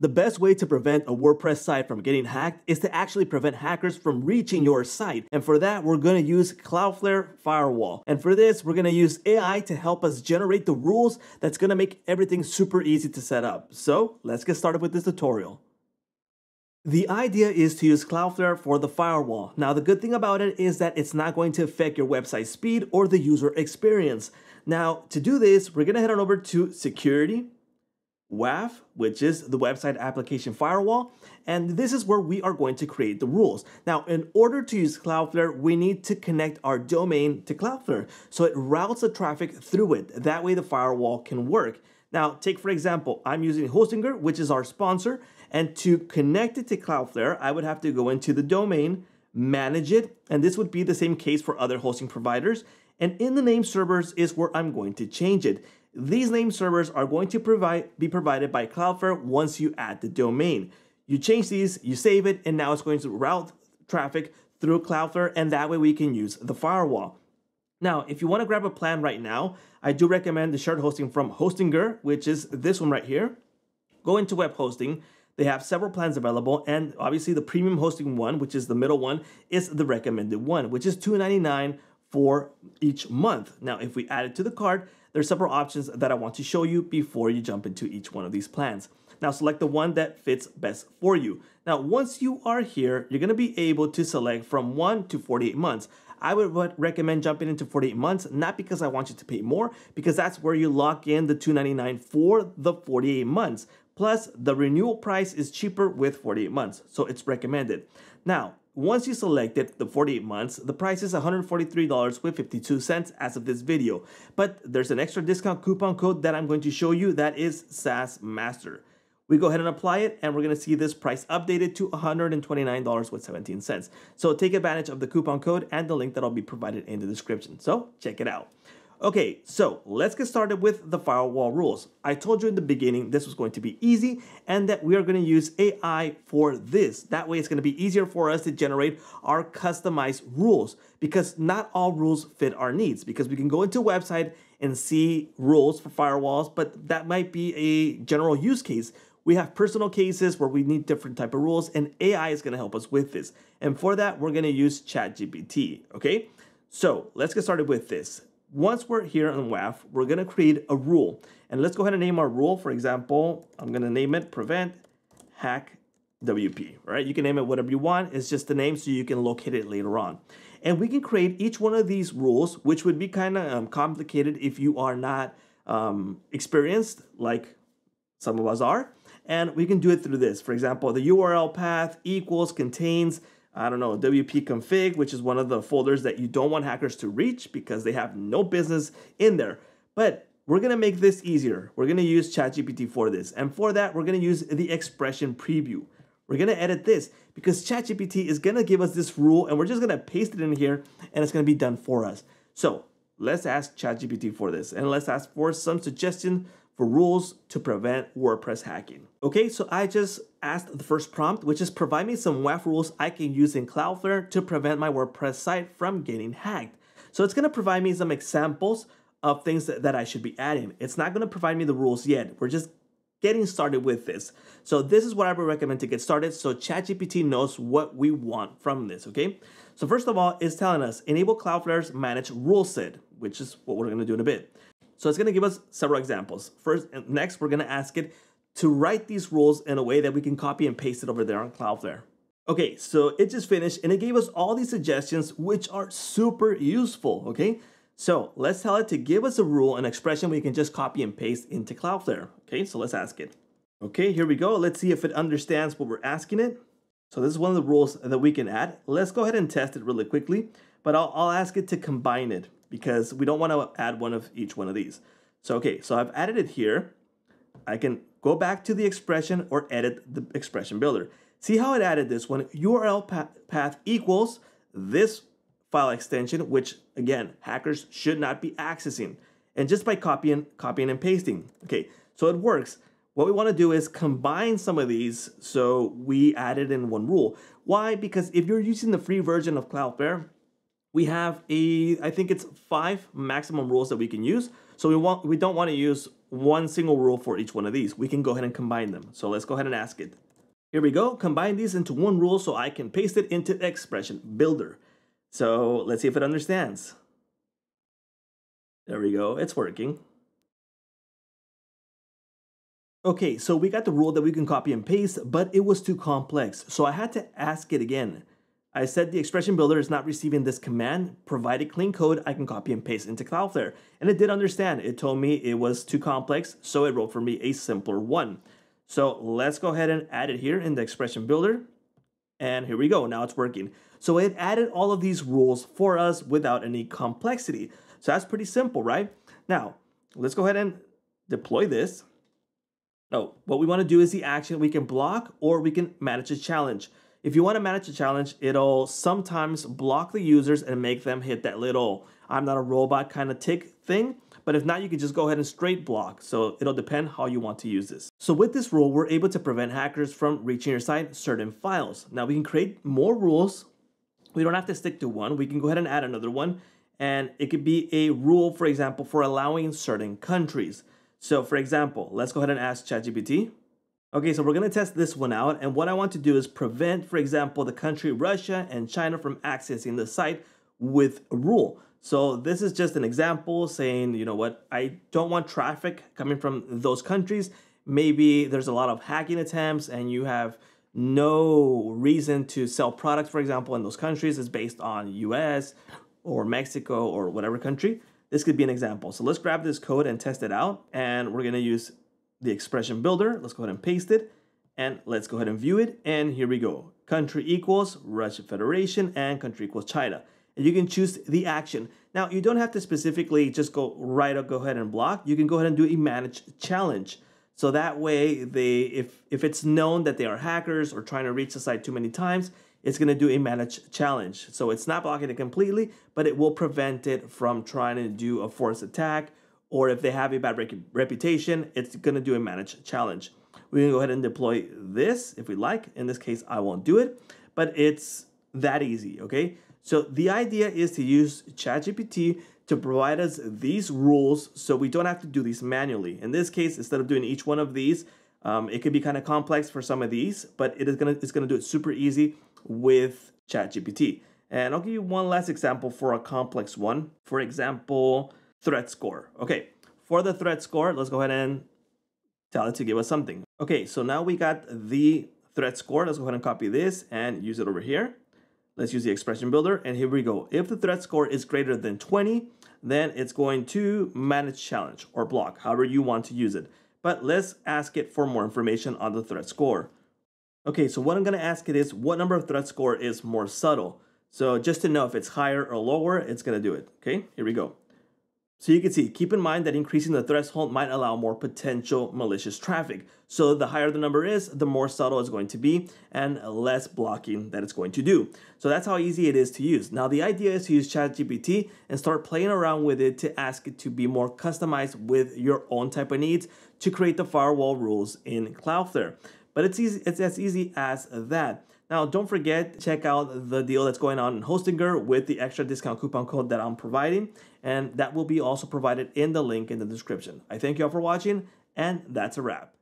The best way to prevent a WordPress site from getting hacked is to actually prevent hackers from reaching your site. And for that, we're gonna use Cloudflare Firewall. And for this, we're gonna use AI to help us generate the rules that's gonna make everything super easy to set up. So let's get started with this tutorial. The idea is to use Cloudflare for the firewall. Now, the good thing about it is that it's not going to affect your website speed or the user experience. Now, to do this, we're gonna head on over to security WAF, which is the website application firewall, and this is where we are going to create the rules. Now, in order to use Cloudflare, we need to connect our domain to Cloudflare, so it routes the traffic through it. That way the firewall can work. Now, take for example, I'm using Hostinger, which is our sponsor, and to connect it to Cloudflare, I would have to go into the domain, manage it, and this would be the same case for other hosting providers. And in the name servers is where I'm going to change it. These name servers are going to provide, be provided by Cloudflare once you add the domain. You change these, you save it, and now it's going to route traffic through Cloudflare, and that way we can use the firewall. Now, if you want to grab a plan right now, I do recommend the shared hosting from Hostinger, which is this one right here. Go into web hosting. They have several plans available, and obviously the premium hosting one, which is the middle one, is the recommended one, which is $2.99 for each month. Now, if we add it to the card, there's several options that I want to show you before you jump into each one of these plans. Now select the one that fits best for you. Now once you are here, you're gonna be able to select from one to 48 months. I would recommend jumping into 48 months, not because I want you to pay more, because that's where you lock in the 299 for the 48 months. Plus the renewal price is cheaper with 48 months, so it's recommended. Now, once you selected the 48 months, the price is $143.52 as of this video, but there's an extra discount coupon code that I'm going to show you that is SAS Master. We go ahead and apply it and we're gonna see this price updated to $129 17 So take advantage of the coupon code and the link that I'll be provided in the description. So check it out. Okay, so let's get started with the firewall rules. I told you in the beginning this was going to be easy and that we are going to use AI for this. That way it's going to be easier for us to generate our customized rules because not all rules fit our needs because we can go into a website and see rules for firewalls, but that might be a general use case. We have personal cases where we need different type of rules and AI is going to help us with this. And for that, we're going to use ChatGPT, okay? So let's get started with this once we're here on WAF, we're gonna create a rule. And let's go ahead and name our rule. For example, I'm gonna name it prevent hack WP, right? You can name it whatever you want. It's just the name so you can locate it later on. And we can create each one of these rules, which would be kind of um, complicated if you are not um, experienced like some of us are. And we can do it through this. For example, the URL path equals contains I don't know, WP config, which is one of the folders that you don't want hackers to reach because they have no business in there. But we're gonna make this easier. We're gonna use ChatGPT for this. And for that, we're gonna use the expression preview. We're gonna edit this because ChatGPT is gonna give us this rule and we're just gonna paste it in here and it's gonna be done for us. So let's ask ChatGPT for this and let's ask for some suggestion for rules to prevent WordPress hacking. Okay, so I just asked the first prompt, which is provide me some WAF rules I can use in Cloudflare to prevent my WordPress site from getting hacked. So it's gonna provide me some examples of things that, that I should be adding. It's not gonna provide me the rules yet. We're just getting started with this. So this is what I would recommend to get started so ChatGPT knows what we want from this, okay? So first of all, it's telling us enable Cloudflare's manage rule set, which is what we're gonna do in a bit. So it's going to give us several examples. First, next, we're going to ask it to write these rules in a way that we can copy and paste it over there on Cloudflare. Okay, so it just finished and it gave us all these suggestions, which are super useful, okay? So let's tell it to give us a rule, an expression we can just copy and paste into Cloudflare. Okay, so let's ask it. Okay, here we go. Let's see if it understands what we're asking it. So this is one of the rules that we can add. Let's go ahead and test it really quickly but I'll, I'll ask it to combine it because we don't want to add one of each one of these. So, okay, so I've added it here. I can go back to the expression or edit the expression builder. See how it added this one, URL path, path equals this file extension, which again, hackers should not be accessing. And just by copying, copying and pasting. Okay, so it works. What we wanna do is combine some of these so we add it in one rule. Why? Because if you're using the free version of Cloudflare, we have a, I think it's five maximum rules that we can use. So we want we don't want to use one single rule for each one of these. We can go ahead and combine them. So let's go ahead and ask it. Here we go. Combine these into one rule so I can paste it into expression builder. So let's see if it understands. There we go. It's working. Okay, so we got the rule that we can copy and paste, but it was too complex. So I had to ask it again. I said the expression builder is not receiving this command, provided clean code I can copy and paste into Cloudflare. And it did understand, it told me it was too complex, so it wrote for me a simpler one. So let's go ahead and add it here in the expression builder. And here we go, now it's working. So it added all of these rules for us without any complexity. So that's pretty simple, right? Now, let's go ahead and deploy this. Oh, what we wanna do is the action we can block or we can manage a challenge. If you want to manage the challenge, it'll sometimes block the users and make them hit that little I'm not a robot kind of tick thing. But if not, you can just go ahead and straight block. So it'll depend how you want to use this. So with this rule, we're able to prevent hackers from reaching your site certain files. Now we can create more rules. We don't have to stick to one. We can go ahead and add another one. And it could be a rule, for example, for allowing certain countries. So for example, let's go ahead and ask ChatGPT. Okay, so we're gonna test this one out, and what I want to do is prevent, for example, the country Russia and China from accessing the site with a rule. So this is just an example saying, you know what, I don't want traffic coming from those countries. Maybe there's a lot of hacking attempts and you have no reason to sell products, for example, in those countries. It's based on US or Mexico or whatever country. This could be an example. So let's grab this code and test it out. And we're gonna use the expression builder. Let's go ahead and paste it and let's go ahead and view it. And here we go. Country equals Russian Federation and country equals China. And you can choose the action. Now, you don't have to specifically just go right up, go ahead and block. You can go ahead and do a manage challenge. So that way, they if, if it's known that they are hackers or trying to reach the site too many times, it's going to do a manage challenge. So it's not blocking it completely, but it will prevent it from trying to do a force attack or if they have a bad reputation, it's gonna do a manage challenge. We can go ahead and deploy this if we like. In this case, I won't do it, but it's that easy, okay? So the idea is to use ChatGPT to provide us these rules so we don't have to do these manually. In this case, instead of doing each one of these, um, it could be kind of complex for some of these, but it is gonna it's gonna do it super easy with ChatGPT. And I'll give you one last example for a complex one. For example, threat score. Okay, for the threat score, let's go ahead and tell it to give us something. Okay, so now we got the threat score. Let's go ahead and copy this and use it over here. Let's use the expression builder and here we go. If the threat score is greater than 20, then it's going to manage challenge or block, however you want to use it. But let's ask it for more information on the threat score. Okay, so what I'm gonna ask it is what number of threat score is more subtle? So just to know if it's higher or lower, it's gonna do it, okay? Here we go. So you can see, keep in mind that increasing the threshold might allow more potential malicious traffic. So the higher the number is, the more subtle it's going to be and less blocking that it's going to do. So that's how easy it is to use. Now the idea is to use ChatGPT and start playing around with it to ask it to be more customized with your own type of needs to create the firewall rules in Cloudflare. But it's easy, it's as easy as that. Now, don't forget, check out the deal that's going on in Hostinger with the extra discount coupon code that I'm providing, and that will be also provided in the link in the description. I thank you all for watching, and that's a wrap.